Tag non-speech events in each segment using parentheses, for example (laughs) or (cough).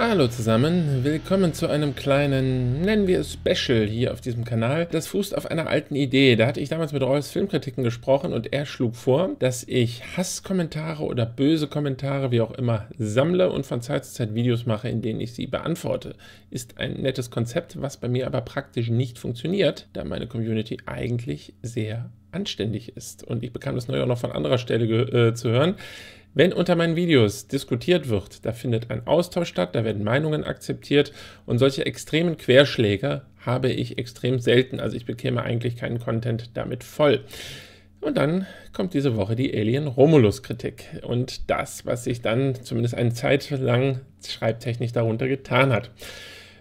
Hallo zusammen, willkommen zu einem kleinen, nennen wir es Special hier auf diesem Kanal. Das fußt auf einer alten Idee. Da hatte ich damals mit Reus Filmkritiken gesprochen und er schlug vor, dass ich Hasskommentare oder böse Kommentare, wie auch immer, sammle und von Zeit zu Zeit Videos mache, in denen ich sie beantworte. Ist ein nettes Konzept, was bei mir aber praktisch nicht funktioniert, da meine Community eigentlich sehr anständig ist. Und ich bekam das neu auch noch von anderer Stelle äh, zu hören wenn unter meinen Videos diskutiert wird, da findet ein Austausch statt, da werden Meinungen akzeptiert und solche extremen Querschläge habe ich extrem selten. Also ich bekäme eigentlich keinen Content damit voll. Und dann kommt diese Woche die Alien-Romulus-Kritik und das, was sich dann zumindest eine Zeit lang schreibtechnisch darunter getan hat.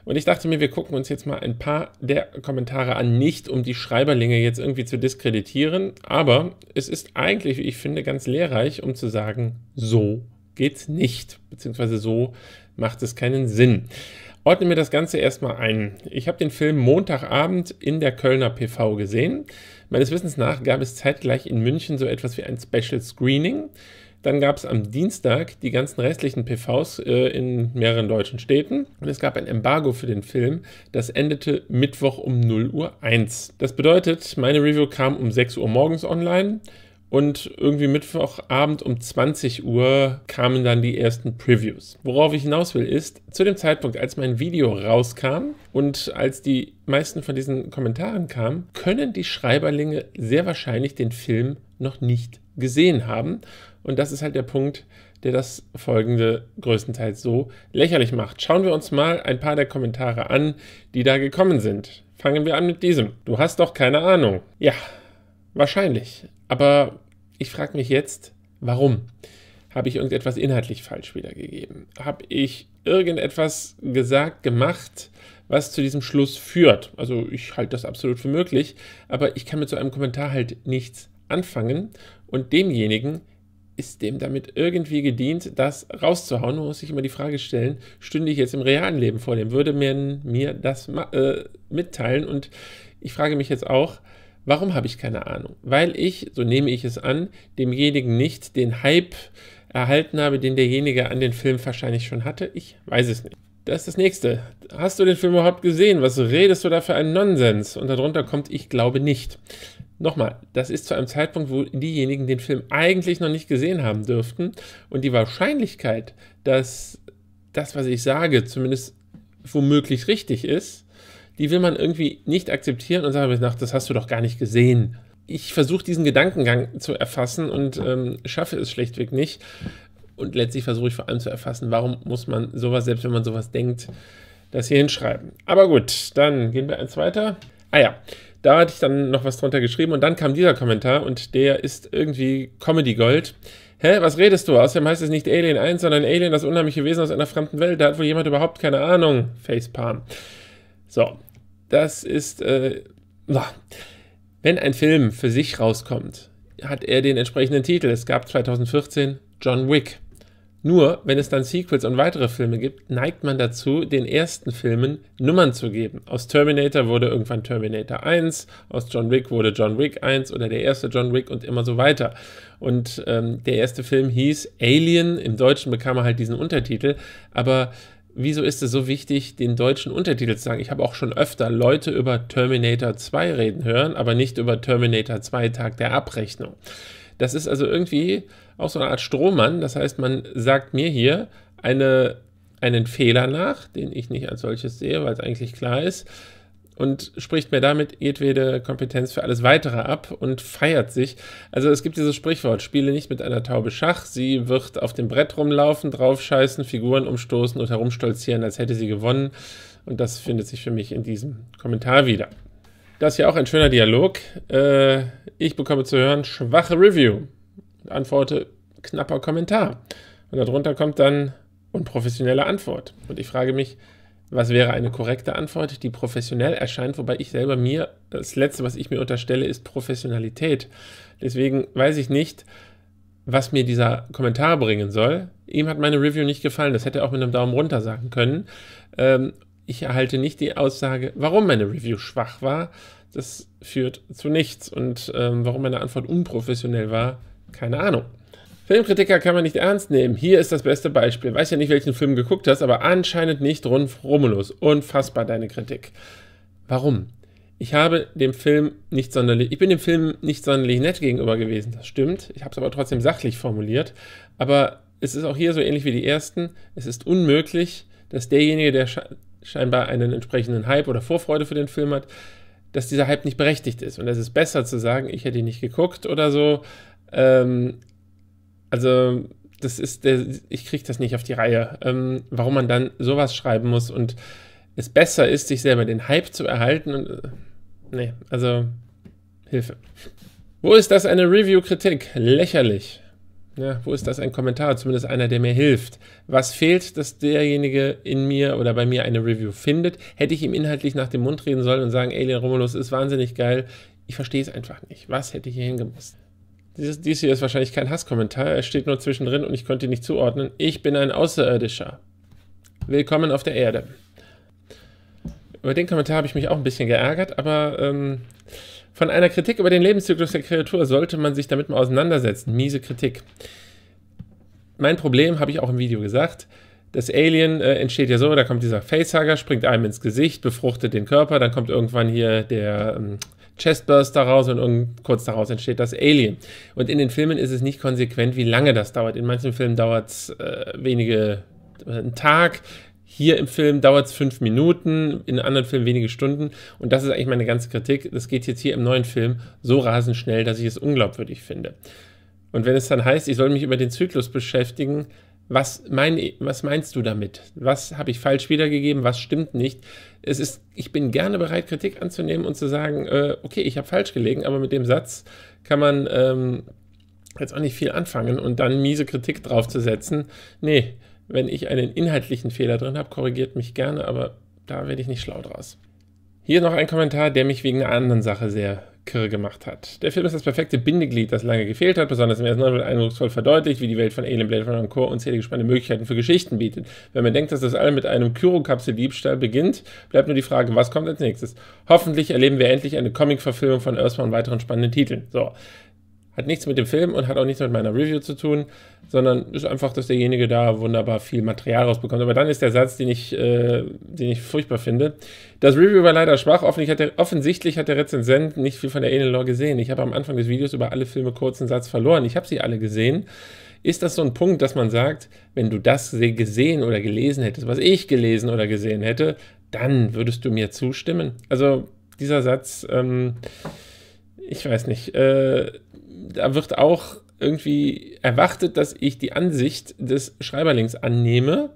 Und ich dachte mir, wir gucken uns jetzt mal ein paar der Kommentare an, nicht um die Schreiberlinge jetzt irgendwie zu diskreditieren, aber es ist eigentlich, wie ich finde, ganz lehrreich, um zu sagen, so geht's nicht, beziehungsweise so macht es keinen Sinn. Ordne mir das Ganze erstmal ein. Ich habe den Film Montagabend in der Kölner PV gesehen. Meines Wissens nach gab es zeitgleich in München so etwas wie ein Special Screening. Dann gab es am Dienstag die ganzen restlichen PVs äh, in mehreren deutschen Städten. Und es gab ein Embargo für den Film. Das endete Mittwoch um 0 Uhr 1. Das bedeutet, meine Review kam um 6 Uhr morgens online. Und irgendwie Mittwochabend um 20 Uhr kamen dann die ersten Previews. Worauf ich hinaus will, ist, zu dem Zeitpunkt, als mein Video rauskam und als die meisten von diesen Kommentaren kamen, können die Schreiberlinge sehr wahrscheinlich den Film noch nicht gesehen haben. Und das ist halt der Punkt, der das folgende größtenteils so lächerlich macht. Schauen wir uns mal ein paar der Kommentare an, die da gekommen sind. Fangen wir an mit diesem. Du hast doch keine Ahnung. Ja, wahrscheinlich. Aber ich frage mich jetzt, warum? Habe ich irgendetwas inhaltlich falsch wiedergegeben? Habe ich irgendetwas gesagt, gemacht, was zu diesem Schluss führt? Also ich halte das absolut für möglich, aber ich kann mit so einem Kommentar halt nichts anfangen und demjenigen ist dem damit irgendwie gedient, das rauszuhauen? Man muss sich immer die Frage stellen, stünde ich jetzt im realen Leben vor dem? Würde man mir das äh, mitteilen? Und ich frage mich jetzt auch, warum habe ich keine Ahnung? Weil ich, so nehme ich es an, demjenigen nicht den Hype erhalten habe, den derjenige an den Film wahrscheinlich schon hatte. Ich weiß es nicht. Das ist das nächste. Hast du den Film überhaupt gesehen? Was redest du da für einen Nonsens? Und darunter kommt, ich glaube nicht. Nochmal, das ist zu einem Zeitpunkt, wo diejenigen den Film eigentlich noch nicht gesehen haben dürften. Und die Wahrscheinlichkeit, dass das, was ich sage, zumindest womöglich richtig ist, die will man irgendwie nicht akzeptieren und sagen, nach, das hast du doch gar nicht gesehen. Ich versuche diesen Gedankengang zu erfassen und ähm, schaffe es schlechtweg nicht. Und letztlich versuche ich vor allem zu erfassen, warum muss man sowas, selbst wenn man sowas denkt, das hier hinschreiben. Aber gut, dann gehen wir eins weiter. Ah ja, da hatte ich dann noch was drunter geschrieben und dann kam dieser Kommentar und der ist irgendwie Comedy Gold. Hä, was redest du? Außerdem heißt es nicht Alien 1, sondern Alien, das unheimliche Wesen aus einer fremden Welt. Da hat wohl jemand überhaupt keine Ahnung. Facepalm. So, das ist. Äh, wenn ein Film für sich rauskommt, hat er den entsprechenden Titel. Es gab 2014 John Wick. Nur, wenn es dann Sequels und weitere Filme gibt, neigt man dazu, den ersten Filmen Nummern zu geben. Aus Terminator wurde irgendwann Terminator 1, aus John Wick wurde John Wick 1 oder der erste John Wick und immer so weiter. Und ähm, der erste Film hieß Alien, im Deutschen bekam er halt diesen Untertitel, aber wieso ist es so wichtig, den deutschen Untertitel zu sagen? Ich habe auch schon öfter Leute über Terminator 2 reden hören, aber nicht über Terminator 2 Tag der Abrechnung. Das ist also irgendwie auch so eine Art Strohmann. Das heißt, man sagt mir hier eine, einen Fehler nach, den ich nicht als solches sehe, weil es eigentlich klar ist. Und spricht mir damit jedwede Kompetenz für alles weitere ab und feiert sich. Also es gibt dieses Sprichwort, spiele nicht mit einer Taube Schach, sie wird auf dem Brett rumlaufen, draufscheißen, Figuren umstoßen und herumstolzieren, als hätte sie gewonnen. Und das findet sich für mich in diesem Kommentar wieder. Das ist ja auch ein schöner Dialog. Äh, ich bekomme zu hören, schwache Review. Antworte, knapper Kommentar. Und darunter kommt dann unprofessionelle Antwort. Und ich frage mich, was wäre eine korrekte Antwort, die professionell erscheint, wobei ich selber mir, das Letzte, was ich mir unterstelle, ist Professionalität. Deswegen weiß ich nicht, was mir dieser Kommentar bringen soll. Ihm hat meine Review nicht gefallen. Das hätte er auch mit einem Daumen runter sagen können. Ähm, ich erhalte nicht die Aussage, warum meine Review schwach war. Das führt zu nichts. Und ähm, warum meine Antwort unprofessionell war, keine Ahnung. Filmkritiker kann man nicht ernst nehmen. Hier ist das beste Beispiel. Weiß ja nicht, welchen Film geguckt hast, aber anscheinend nicht Ron Romulus. Unfassbar deine Kritik. Warum? Ich habe dem Film nicht sonderlich, ich bin dem Film nicht sonderlich nett gegenüber gewesen. Das stimmt. Ich habe es aber trotzdem sachlich formuliert. Aber es ist auch hier so ähnlich wie die ersten. Es ist unmöglich, dass derjenige, der scheinbar einen entsprechenden Hype oder Vorfreude für den Film hat, dass dieser Hype nicht berechtigt ist. Und es ist besser zu sagen, ich hätte ihn nicht geguckt oder so. Ähm, also, das ist der, ich kriege das nicht auf die Reihe. Ähm, warum man dann sowas schreiben muss und es besser ist, sich selber den Hype zu erhalten. Und, äh, nee, also Hilfe. Wo ist das eine Review-Kritik? Lächerlich. Ja, ne, wo ist das ein Kommentar? Zumindest einer, der mir hilft. Was fehlt, dass derjenige in mir oder bei mir eine Review findet? Hätte ich ihm inhaltlich nach dem Mund reden sollen und sagen, Alien Romulus ist wahnsinnig geil. Ich verstehe es einfach nicht. Was hätte ich hier hingemusst? Dies, dies hier ist wahrscheinlich kein Hasskommentar. Er steht nur zwischendrin und ich konnte ihn nicht zuordnen. Ich bin ein Außerirdischer. Willkommen auf der Erde. Über den Kommentar habe ich mich auch ein bisschen geärgert, aber ähm, von einer Kritik über den Lebenszyklus der Kreatur sollte man sich damit mal auseinandersetzen. Miese Kritik. Mein Problem, habe ich auch im Video gesagt, das Alien äh, entsteht ja so, da kommt dieser Facehugger, springt einem ins Gesicht, befruchtet den Körper, dann kommt irgendwann hier der ähm, Chestburster raus und kurz daraus entsteht das Alien. Und in den Filmen ist es nicht konsequent, wie lange das dauert. In manchen Filmen dauert es äh, wenige, äh, einen Tag, hier im Film dauert es fünf Minuten, in anderen Filmen wenige Stunden. Und das ist eigentlich meine ganze Kritik. Das geht jetzt hier im neuen Film so rasend schnell, dass ich es unglaubwürdig finde. Und wenn es dann heißt, ich soll mich über den Zyklus beschäftigen, was, mein, was meinst du damit? Was habe ich falsch wiedergegeben? Was stimmt nicht? Es ist, ich bin gerne bereit, Kritik anzunehmen und zu sagen, äh, okay, ich habe falsch gelegen, aber mit dem Satz kann man ähm, jetzt auch nicht viel anfangen und dann miese Kritik draufzusetzen. Nee, wenn ich einen inhaltlichen Fehler drin habe, korrigiert mich gerne, aber da werde ich nicht schlau draus. Hier noch ein Kommentar, der mich wegen einer anderen Sache sehr kirre gemacht hat. Der Film ist das perfekte Bindeglied, das lange gefehlt hat. Besonders im ersten Teil wird eindrucksvoll verdeutlicht, wie die Welt von Alien Blade Runner Core unzählige spannende Möglichkeiten für Geschichten bietet. Wenn man denkt, dass das alles mit einem Kyrokapsel-Diebstahl beginnt, bleibt nur die Frage, was kommt als nächstes? Hoffentlich erleben wir endlich eine Comic-Verfilmung von Earthbound und weiteren spannenden Titeln. So, hat nichts mit dem Film und hat auch nichts mit meiner Review zu tun, sondern ist einfach, dass derjenige da wunderbar viel Material rausbekommt. Aber dann ist der Satz, den ich, äh, den ich furchtbar finde. Das Review war leider schwach. Hat der, offensichtlich hat der Rezensent nicht viel von der Alien Lore gesehen. Ich habe am Anfang des Videos über alle Filme kurzen Satz verloren. Ich habe sie alle gesehen. Ist das so ein Punkt, dass man sagt, wenn du das gesehen oder gelesen hättest, was ich gelesen oder gesehen hätte, dann würdest du mir zustimmen? Also dieser Satz, ähm, ich weiß nicht, äh, da wird auch irgendwie erwartet, dass ich die Ansicht des Schreiberlings annehme,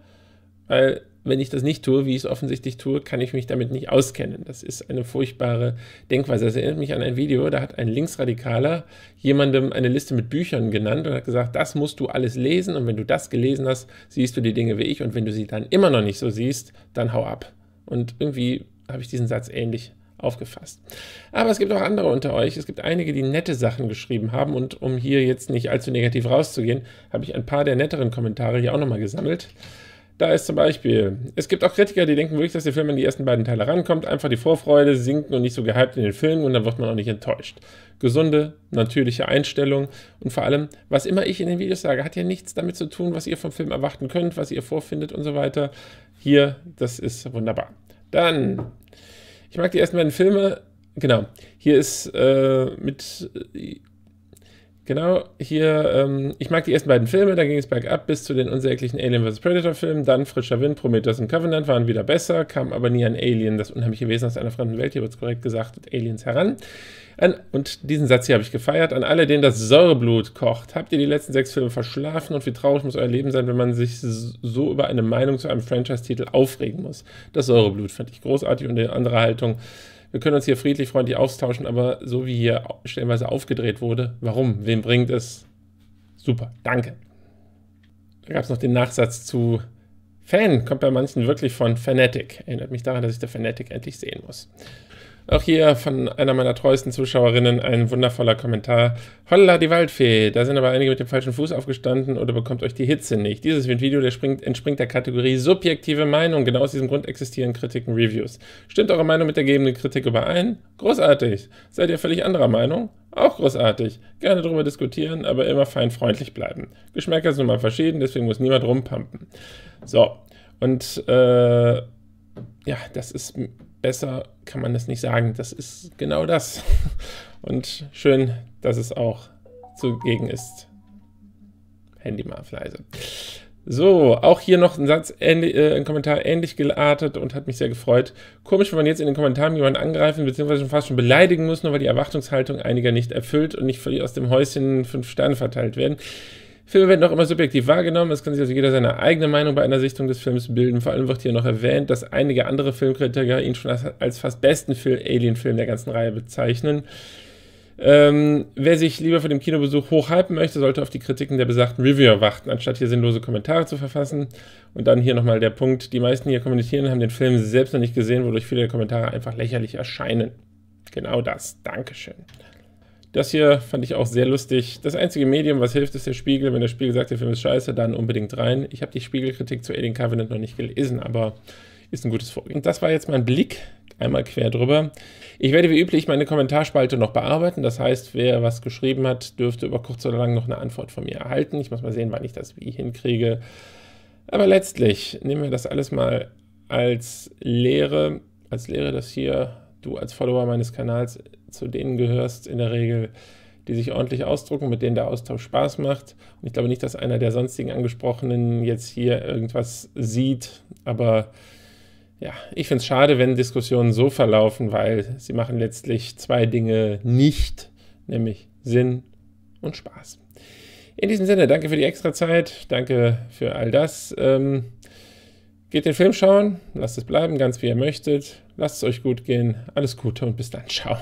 weil wenn ich das nicht tue, wie ich es offensichtlich tue, kann ich mich damit nicht auskennen. Das ist eine furchtbare Denkweise. Das erinnert mich an ein Video, da hat ein Linksradikaler jemandem eine Liste mit Büchern genannt und hat gesagt, das musst du alles lesen und wenn du das gelesen hast, siehst du die Dinge wie ich und wenn du sie dann immer noch nicht so siehst, dann hau ab. Und irgendwie habe ich diesen Satz ähnlich aufgefasst. Aber es gibt auch andere unter euch. Es gibt einige, die nette Sachen geschrieben haben. Und um hier jetzt nicht allzu negativ rauszugehen, habe ich ein paar der netteren Kommentare hier auch nochmal gesammelt. Da ist zum Beispiel, es gibt auch Kritiker, die denken wirklich, dass der Film in die ersten beiden Teile rankommt. Einfach die Vorfreude sinken und nicht so gehypt in den Film und dann wird man auch nicht enttäuscht. Gesunde, natürliche Einstellung und vor allem, was immer ich in den Videos sage, hat ja nichts damit zu tun, was ihr vom Film erwarten könnt, was ihr vorfindet und so weiter. Hier, das ist wunderbar. Dann ich mag die ersten beiden Filme. Genau. Hier ist äh, mit äh, Genau, hier, ähm, ich mag die ersten beiden Filme, da ging es bergab bis zu den unsäglichen Alien vs. Predator-Filmen, dann Frischer Wind, Prometheus und Covenant waren wieder besser, kam aber nie an Alien, das unheimliche Wesen aus einer fremden Welt, hier wird es korrekt gesagt, Aliens heran. An, und diesen Satz hier habe ich gefeiert. An alle, denen das Säureblut kocht, habt ihr die letzten sechs Filme verschlafen und wie traurig muss euer Leben sein, wenn man sich so über eine Meinung zu einem Franchise-Titel aufregen muss. Das Säureblut fand ich großartig und die andere Haltung wir können uns hier friedlich, freundlich austauschen, aber so wie hier stellenweise aufgedreht wurde, warum? Wem bringt es? Super, danke. Da gab es noch den Nachsatz zu Fan, kommt bei manchen wirklich von Fanatic. Erinnert mich daran, dass ich der Fanatic endlich sehen muss. Auch hier von einer meiner treuesten Zuschauerinnen ein wundervoller Kommentar. Holla, die Waldfee, da sind aber einige mit dem falschen Fuß aufgestanden oder bekommt euch die Hitze nicht. Dieses Video der springt, entspringt der Kategorie subjektive Meinung. Genau aus diesem Grund existieren Kritiken Reviews. Stimmt eure Meinung mit der gegebenen Kritik überein? Großartig. Seid ihr völlig anderer Meinung? Auch großartig. Gerne darüber diskutieren, aber immer fein freundlich bleiben. Geschmäcker sind nun mal verschieden, deswegen muss niemand rumpampen. So, und äh, ja, das ist besser kann man das nicht sagen. Das ist genau das. (laughs) Und schön, dass es auch zugegen ist. Handy mal auf leise. So, auch hier noch ein Satz, äh, ein Kommentar ähnlich geartet und hat mich sehr gefreut. Komisch, wenn man jetzt in den Kommentaren jemanden angreifen bzw. fast schon beleidigen muss, nur weil die Erwartungshaltung einiger nicht erfüllt und nicht aus dem Häuschen fünf Sterne verteilt werden. Filme werden auch immer subjektiv wahrgenommen, es kann sich also jeder seine eigene Meinung bei einer Sichtung des Films bilden. Vor allem wird hier noch erwähnt, dass einige andere Filmkritiker ihn schon als, als fast besten Alien-Film der ganzen Reihe bezeichnen. Ähm, wer sich lieber vor dem Kinobesuch hochhypen möchte, sollte auf die Kritiken der besagten Reviewer warten, anstatt hier sinnlose Kommentare zu verfassen. Und dann hier nochmal der Punkt, die meisten hier kommentieren, haben den Film selbst noch nicht gesehen, wodurch viele der Kommentare einfach lächerlich erscheinen. Genau das. Dankeschön. Das hier fand ich auch sehr lustig. Das einzige Medium, was hilft, ist der Spiegel. Wenn der Spiegel sagt, der Film ist scheiße, dann unbedingt rein. Ich habe die Spiegelkritik zu Alien Covenant noch nicht gelesen, aber ist ein gutes Vorgehen. Und das war jetzt mein Blick einmal quer drüber. Ich werde wie üblich meine Kommentarspalte noch bearbeiten. Das heißt, wer was geschrieben hat, dürfte über kurz oder lang noch eine Antwort von mir erhalten. Ich muss mal sehen, wann ich das wie hinkriege. Aber letztlich nehmen wir das alles mal als Lehre, als Lehre, dass hier du als Follower meines Kanals zu denen gehörst in der Regel, die sich ordentlich ausdrucken, mit denen der Austausch Spaß macht. Und ich glaube nicht, dass einer der sonstigen Angesprochenen jetzt hier irgendwas sieht, aber ja, ich finde es schade, wenn Diskussionen so verlaufen, weil sie machen letztlich zwei Dinge nicht, nämlich Sinn und Spaß. In diesem Sinne, danke für die extra Zeit, danke für all das. Ähm, geht den Film schauen, lasst es bleiben, ganz wie ihr möchtet. Lasst es euch gut gehen, alles Gute und bis dann, ciao.